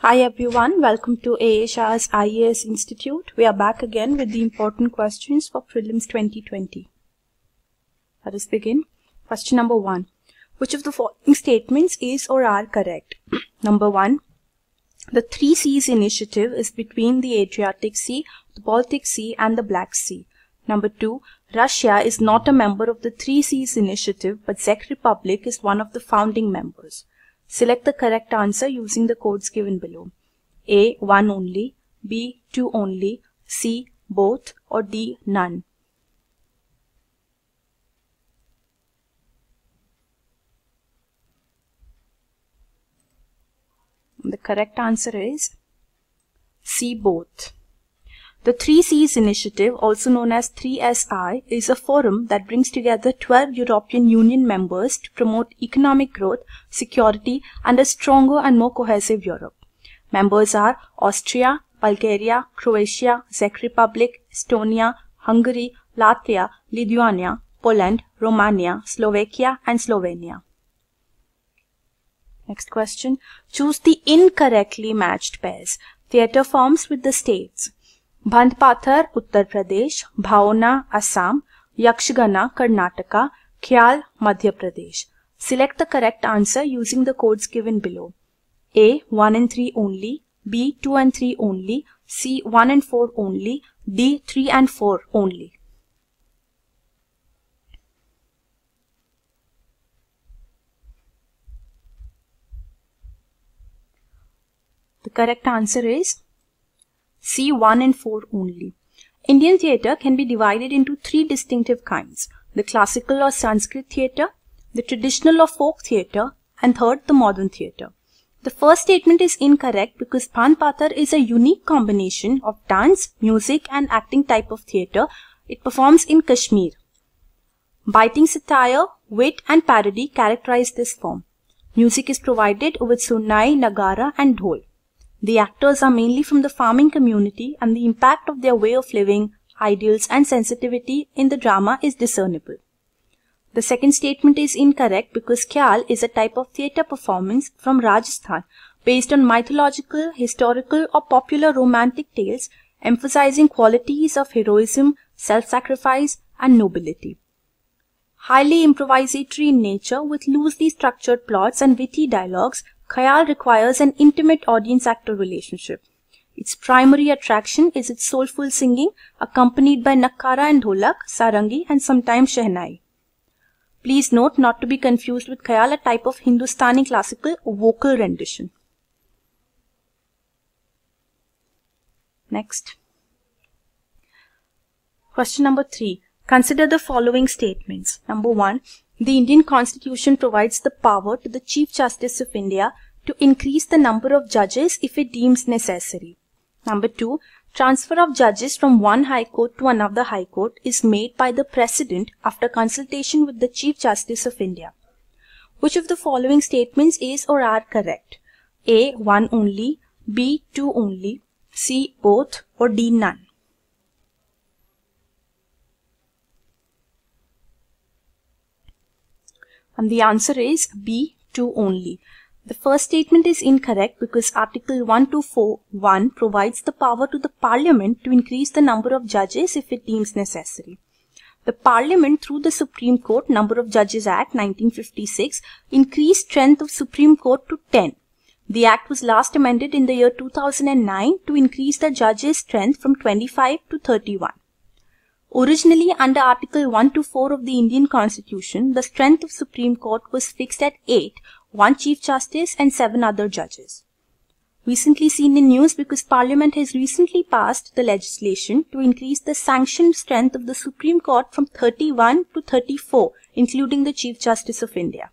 Hi everyone, welcome to AHR's IAS Institute. We are back again with the important questions for Prelims 2020. Let us begin. Question number 1. Which of the following statements is or are correct? number 1. The Three Seas Initiative is between the Adriatic Sea, the Baltic Sea and the Black Sea. Number 2. Russia is not a member of the Three Seas Initiative but Czech Republic is one of the founding members. Select the correct answer using the codes given below. A. 1 only, B. 2 only, C. Both, or D. None. The correct answer is C. Both. The 3Cs initiative, also known as 3SI, is a forum that brings together 12 European Union members to promote economic growth, security, and a stronger and more cohesive Europe. Members are Austria, Bulgaria, Croatia, Czech Republic, Estonia, Hungary, Latvia, Lithuania, Poland, Romania, Slovakia, and Slovenia. Next question. Choose the incorrectly matched pairs. Theatre forms with the states. भंदपाथर Uttar Pradesh Bhavna Assam Yakshagana Karnataka Khayal Madhya Pradesh select the correct answer using the codes given below A one and three only B two and three only C one and four only D three and four only The correct answer is see 1 and 4 only. Indian theatre can be divided into three distinctive kinds, the classical or Sanskrit theatre, the traditional or folk theatre, and third, the modern theatre. The first statement is incorrect because Panpathar is a unique combination of dance, music and acting type of theatre. It performs in Kashmir. Biting satire, wit and parody characterize this form. Music is provided with sunai, nagara and dhol. The actors are mainly from the farming community and the impact of their way of living, ideals and sensitivity in the drama is discernible. The second statement is incorrect because Khyal is a type of theatre performance from Rajasthan based on mythological, historical or popular romantic tales emphasizing qualities of heroism, self-sacrifice and nobility. Highly improvisatory in nature with loosely structured plots and witty dialogues, Khayal requires an intimate audience-actor relationship. Its primary attraction is its soulful singing accompanied by nakkara and dholak, sarangi and sometimes shehnai. Please note not to be confused with khayal, a type of Hindustani classical vocal rendition. Next. Question number 3. Consider the following statements. Number 1. The Indian Constitution provides the power to the Chief Justice of India to increase the number of judges if it deems necessary. Number 2. Transfer of judges from one High Court to another High Court is made by the President after consultation with the Chief Justice of India. Which of the following statements is or are correct? A. One only, B. Two only, C. Both or D. None. And the answer is B2 only. The first statement is incorrect because Article 1241 provides the power to the Parliament to increase the number of judges if it deems necessary. The Parliament through the Supreme Court Number of Judges Act 1956 increased strength of Supreme Court to 10. The Act was last amended in the year 2009 to increase the judges' strength from 25 to 31. Originally, under Article 1 to 4 of the Indian Constitution, the strength of Supreme Court was fixed at 8, one Chief Justice and seven other judges. Recently seen in news because Parliament has recently passed the legislation to increase the sanctioned strength of the Supreme Court from 31 to 34, including the Chief Justice of India.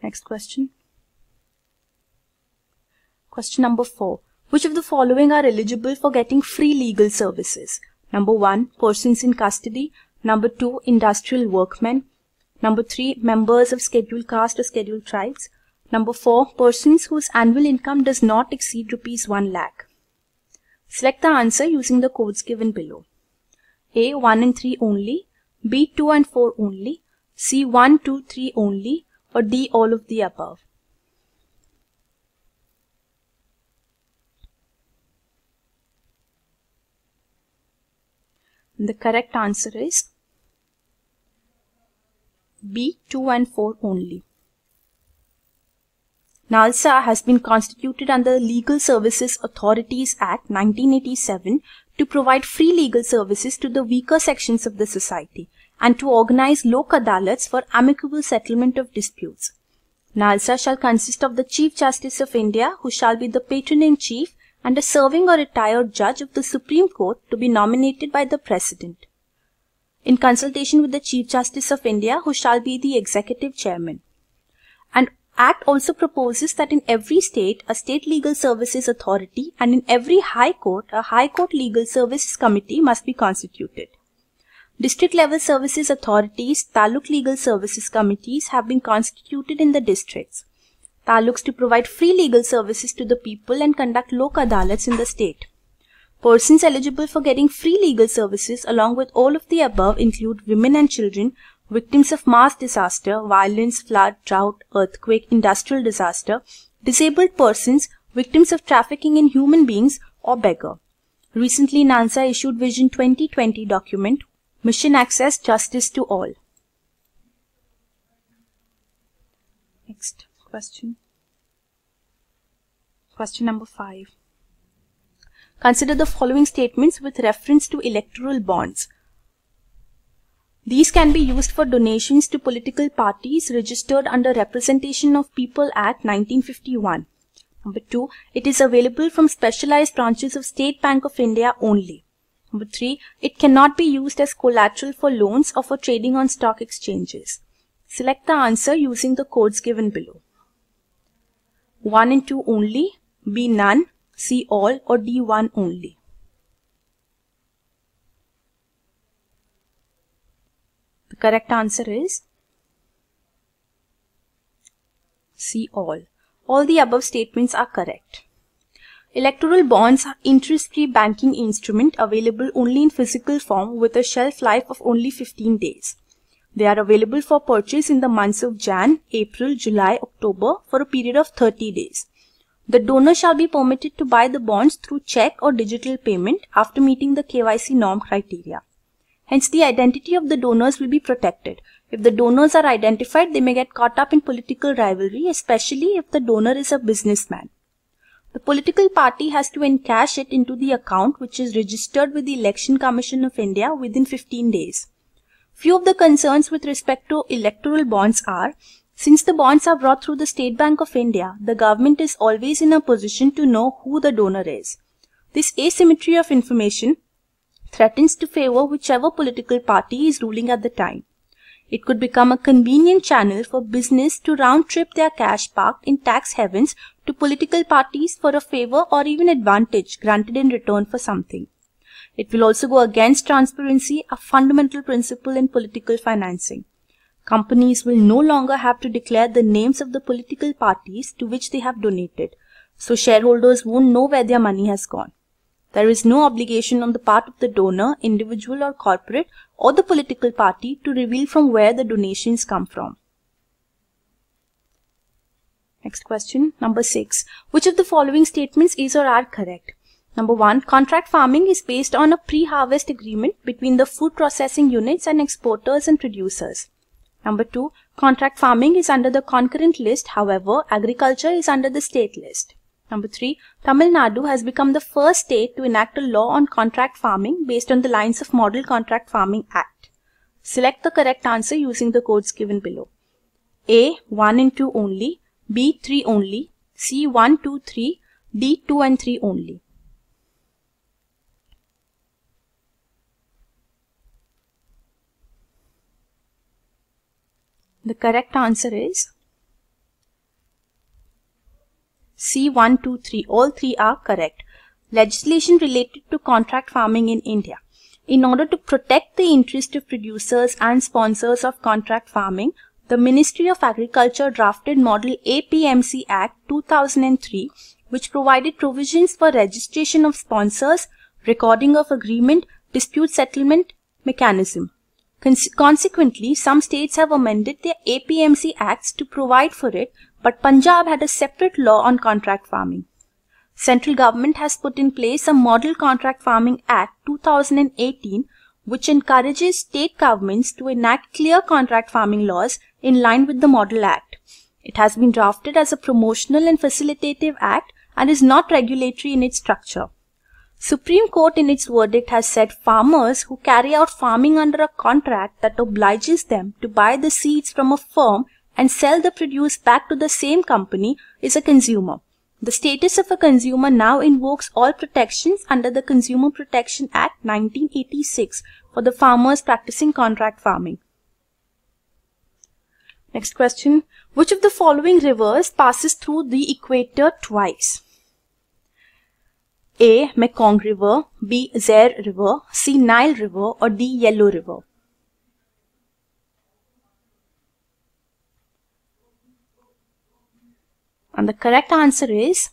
Next question. Question number 4. Which of the following are eligible for getting free legal services? Number 1. Persons in custody. Number 2. Industrial workmen. Number 3. Members of scheduled caste or scheduled tribes. Number 4. Persons whose annual income does not exceed rupees 1 lakh. Select the answer using the codes given below. A. 1 and 3 only. B. 2 and 4 only. C. 1, 2, 3 only. Or D. All of the above. the correct answer is B 2 and 4 only. NALSA has been constituted under Legal Services Authorities Act 1987 to provide free legal services to the weaker sections of the society and to organize lok adalats for amicable settlement of disputes. NALSA shall consist of the Chief Justice of India who shall be the patron in chief and a serving or retired judge of the Supreme Court to be nominated by the President, in consultation with the Chief Justice of India, who shall be the Executive Chairman. And Act also proposes that in every state, a state legal services authority and in every high court, a high court legal services committee must be constituted. District level services authorities, taluk legal services committees have been constituted in the districts. Ta to provide free legal services to the people and conduct lok adalats in the state. Persons eligible for getting free legal services along with all of the above include women and children, victims of mass disaster, violence, flood, drought, earthquake, industrial disaster, disabled persons, victims of trafficking in human beings or beggar. Recently, NANSA issued Vision 2020 document, Mission Access Justice to All. Next question. Question number 5. Consider the following statements with reference to electoral bonds. These can be used for donations to political parties registered under Representation of People Act 1951. Number 2. It is available from specialized branches of State Bank of India only. Number 3. It cannot be used as collateral for loans or for trading on stock exchanges. Select the answer using the codes given below. 1 and 2 only, B none, C all or D 1 only. The correct answer is C all. All the above statements are correct. Electoral bonds are interest-free banking instrument available only in physical form with a shelf life of only 15 days. They are available for purchase in the months of Jan, April, July, October for a period of 30 days. The donor shall be permitted to buy the bonds through check or digital payment after meeting the KYC norm criteria. Hence, the identity of the donors will be protected. If the donors are identified, they may get caught up in political rivalry, especially if the donor is a businessman. The political party has to encash it into the account which is registered with the Election Commission of India within 15 days. Few of the concerns with respect to electoral bonds are since the bonds are brought through the State Bank of India, the government is always in a position to know who the donor is. This asymmetry of information threatens to favor whichever political party is ruling at the time. It could become a convenient channel for business to round trip their cash parked in tax havens to political parties for a favor or even advantage granted in return for something. It will also go against transparency, a fundamental principle in political financing. Companies will no longer have to declare the names of the political parties to which they have donated, so shareholders won't know where their money has gone. There is no obligation on the part of the donor, individual or corporate, or the political party to reveal from where the donations come from. Next question, number 6. Which of the following statements is or are correct? Number one, contract farming is based on a pre-harvest agreement between the food processing units and exporters and producers. Number two, contract farming is under the concurrent list, however, agriculture is under the state list. Number three, Tamil Nadu has become the first state to enact a law on contract farming based on the lines of Model Contract Farming Act. Select the correct answer using the codes given below. A. 1 and 2 only, B. 3 only, C. 1, 2, 3, D. 2 and 3 only. The correct answer is C123. All three are correct. Legislation related to contract farming in India. In order to protect the interest of producers and sponsors of contract farming, the Ministry of Agriculture drafted Model APMC Act 2003 which provided provisions for registration of sponsors, recording of agreement, dispute settlement mechanism consequently, some states have amended their APMC acts to provide for it, but Punjab had a separate law on contract farming. Central government has put in place a Model Contract Farming Act 2018 which encourages state governments to enact clear contract farming laws in line with the Model Act. It has been drafted as a promotional and facilitative act and is not regulatory in its structure. Supreme Court in its verdict has said farmers who carry out farming under a contract that obliges them to buy the seeds from a firm and sell the produce back to the same company is a consumer. The status of a consumer now invokes all protections under the Consumer Protection Act 1986 for the farmers practicing contract farming. Next question. Which of the following rivers passes through the equator twice? A. Mekong River, B. Zaire River, C. Nile River or D. Yellow River. And the correct answer is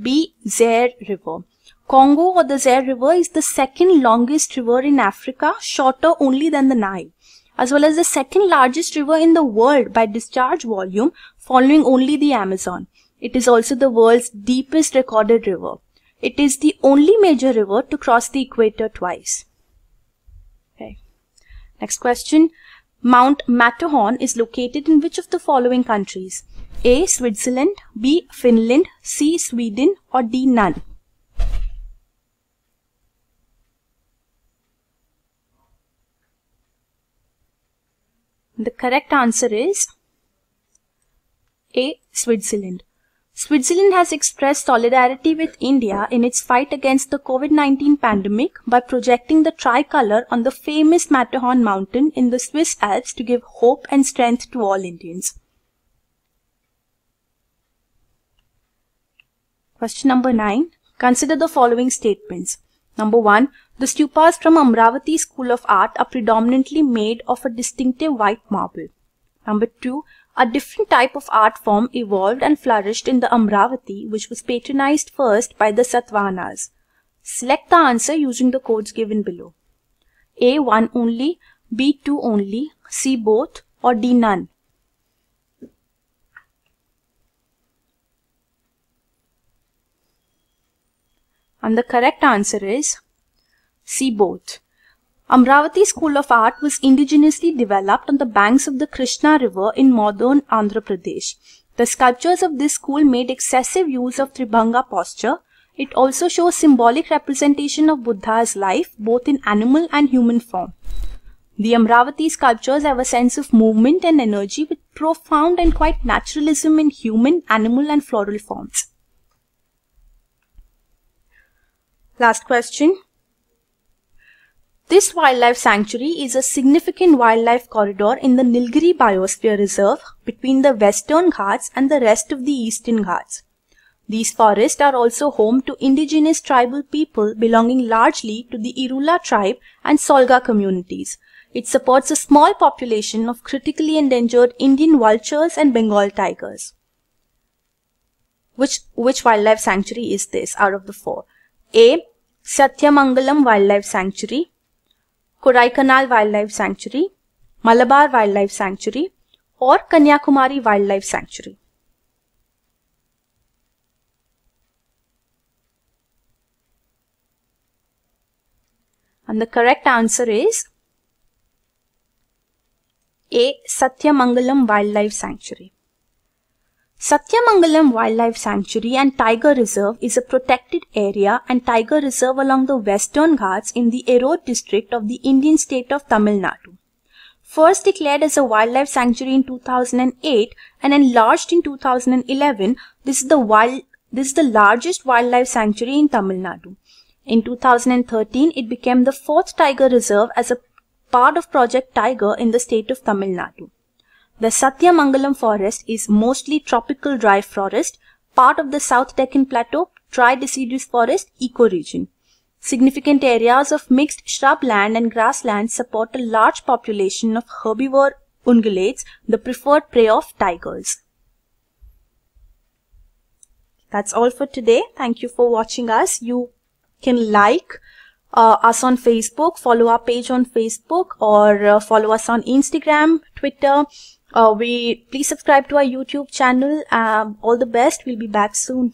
B. Zaire River. Congo or the Zaire River is the second longest river in Africa, shorter only than the Nile, as well as the second largest river in the world by discharge volume, following only the Amazon. It is also the world's deepest recorded river. It is the only major river to cross the equator twice. Okay. Next question. Mount Matterhorn is located in which of the following countries? A. Switzerland, B. Finland, C. Sweden or D. None. The correct answer is A. Switzerland. Switzerland has expressed solidarity with India in its fight against the COVID-19 pandemic by projecting the tricolor on the famous Matterhorn mountain in the Swiss Alps to give hope and strength to all Indians. Question number 9. Consider the following statements. Number 1. The stupas from Amravati School of Art are predominantly made of a distinctive white marble. Number 2 a different type of art form evolved and flourished in the Amravati which was patronized first by the Satvanas. Select the answer using the codes given below. A1 only, B2 only, C both or D none. And the correct answer is C both. Amravati School of Art was indigenously developed on the banks of the Krishna River in modern Andhra Pradesh. The sculptures of this school made excessive use of Tribhanga posture. It also shows symbolic representation of Buddha's life both in animal and human form. The Amravati sculptures have a sense of movement and energy with profound and quite naturalism in human, animal and floral forms. Last question. This wildlife sanctuary is a significant wildlife corridor in the Nilgiri Biosphere Reserve between the Western Ghats and the rest of the Eastern Ghats. These forests are also home to indigenous tribal people belonging largely to the Irula tribe and Solga communities. It supports a small population of critically endangered Indian vultures and Bengal tigers. Which, which wildlife sanctuary is this out of the four? A. Satyamangalam Wildlife Sanctuary Kodaikanal wildlife sanctuary Malabar wildlife sanctuary और Kanyakumari wildlife sanctuary and the correct answer is A Satyamangalam wildlife sanctuary Satyamangalam Wildlife Sanctuary and Tiger Reserve is a protected area and tiger reserve along the western Ghats in the Erode district of the Indian state of Tamil Nadu. First declared as a wildlife sanctuary in 2008 and enlarged in 2011, this is the, wild, this is the largest wildlife sanctuary in Tamil Nadu. In 2013, it became the fourth tiger reserve as a part of Project Tiger in the state of Tamil Nadu. The Satyamangalam forest is mostly tropical dry forest, part of the South Deccan Plateau dry deciduous forest ecoregion. Significant areas of mixed shrubland and grassland support a large population of herbivore ungulates, the preferred prey of tigers. That's all for today. Thank you for watching us. You can like uh, us on Facebook, follow our page on Facebook or uh, follow us on Instagram, Twitter, uh, we please subscribe to our youtube channel um, all the best we'll be back soon